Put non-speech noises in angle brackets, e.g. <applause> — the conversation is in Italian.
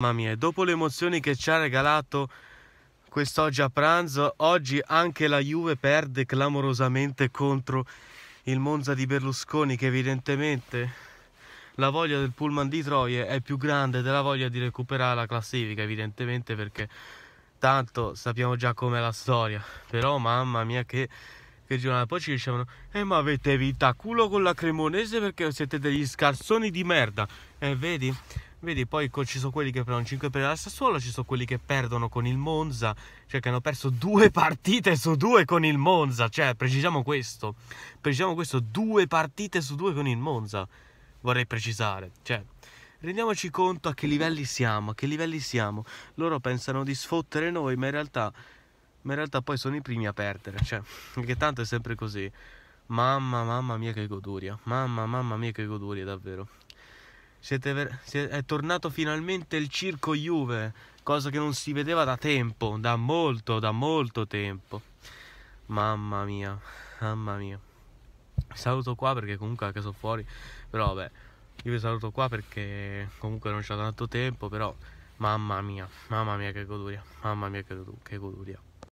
Mamma mia, dopo le emozioni che ci ha regalato quest'oggi a pranzo, oggi anche la Juve perde clamorosamente contro il Monza di Berlusconi che evidentemente la voglia del pullman di Troie è più grande della voglia di recuperare la classifica, evidentemente perché tanto sappiamo già com'è la storia, però mamma mia che che giornata poi ci dicevano eh ma avete vita culo con la Cremonese perché siete degli scarsoni di merda e eh, vedi vedi poi ci sono quelli che prendono 5 per la Sassuolo ci sono quelli che perdono con il Monza cioè che hanno perso due <laughs> partite su due con il Monza cioè precisiamo questo precisiamo questo due partite su due con il Monza vorrei precisare cioè rendiamoci conto a che livelli siamo a che livelli siamo loro pensano di sfottere noi ma in realtà ma in realtà poi sono i primi a perdere, cioè, perché tanto è sempre così. Mamma, mamma mia che goduria, mamma, mamma mia che goduria davvero. Ver- è tornato finalmente il circo Juve, cosa che non si vedeva da tempo, da molto, da molto tempo. Mamma mia, mamma mia. Saluto qua perché comunque anche sono fuori, però vabbè, io vi saluto qua perché comunque non c'è tanto tempo, però mamma mia, mamma mia che goduria, mamma mia che, goduria.